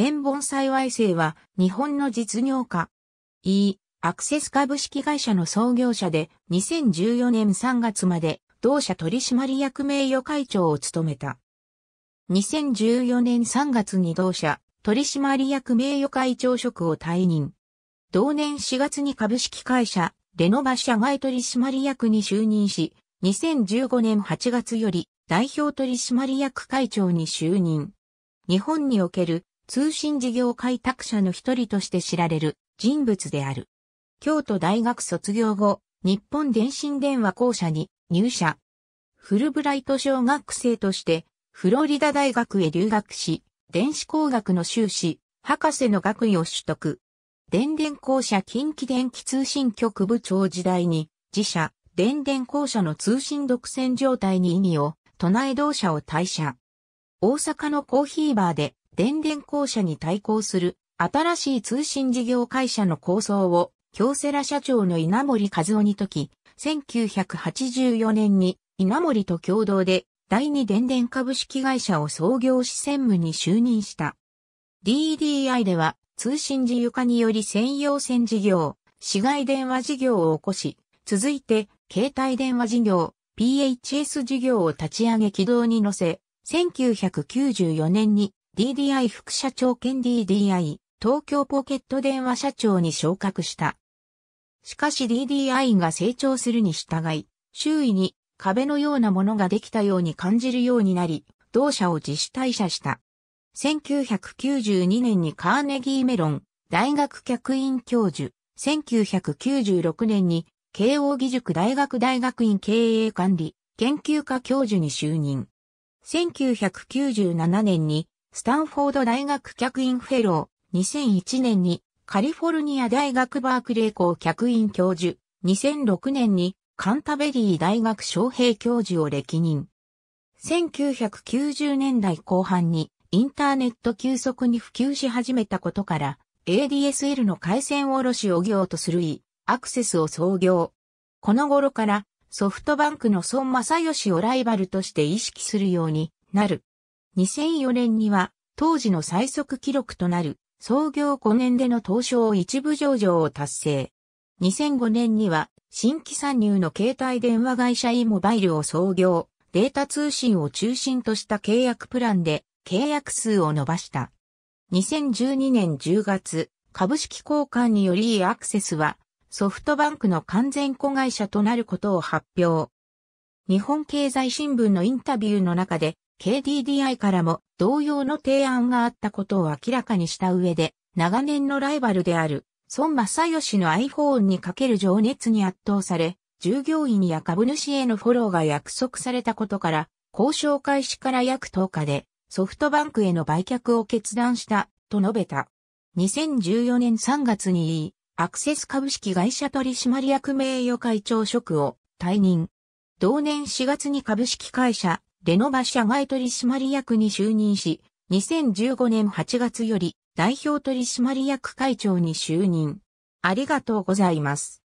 千本幸い生は日本の実業家。E、アクセス株式会社の創業者で2014年3月まで同社取締役名誉会長を務めた。2014年3月に同社取締役名誉会長職を退任。同年4月に株式会社レノバ社外取締役に就任し、2015年8月より代表取締役会長に就任。日本における通信事業開拓者の一人として知られる人物である。京都大学卒業後、日本電信電話公社に入社。フルブライト小学生としてフロリダ大学へ留学し、電子工学の修士、博士の学位を取得。電電公社近畿電気通信局部長時代に、自社、電電公社の通信独占状態に意味を、唱え同社を退社。大阪のコーヒーバーで、電電公社に対抗する新しい通信事業会社の構想を京セラ社長の稲森和夫にとき、1984年に稲森と共同で第二電電株式会社を創業し専務に就任した。DDI では通信事業化により専用線事業、市外電話事業を起こし、続いて携帯電話事業、PHS 事業を立ち上げ軌道に乗せ、1994年に DDI 副社長兼 DDI 東京ポケット電話社長に昇格した。しかし DDI が成長するに従い、周囲に壁のようなものができたように感じるようになり、同社を自主退社した。1992年にカーネギーメロン大学客員教授、1996年に慶応義塾大学大学院経営管理研究科教授に就任。1997年にスタンフォード大学客員フェロー、2001年にカリフォルニア大学バークレー校客員教授、2006年にカンタベリー大学招聘教授を歴任。1990年代後半にインターネット急速に普及し始めたことから ADSL の回線卸を業とする E、アクセスを創業。この頃からソフトバンクの孫正義をライバルとして意識するようになる。2004年には当時の最速記録となる創業5年での東証一部上場を達成。2005年には新規参入の携帯電話会社 e モバイルを創業、データ通信を中心とした契約プランで契約数を伸ばした。2012年10月、株式交換により e アクセスはソフトバンクの完全子会社となることを発表。日本経済新聞のインタビューの中で KDDI からも同様の提案があったことを明らかにした上で、長年のライバルである孫正義の iPhone にかける情熱に圧倒され、従業員や株主へのフォローが約束されたことから、交渉開始から約10日でソフトバンクへの売却を決断したと述べた。2014年3月にアクセス株式会社取締役名誉会長職を退任。同年4月に株式会社、レノバ社外取締役に就任し、2015年8月より代表取締役会長に就任。ありがとうございます。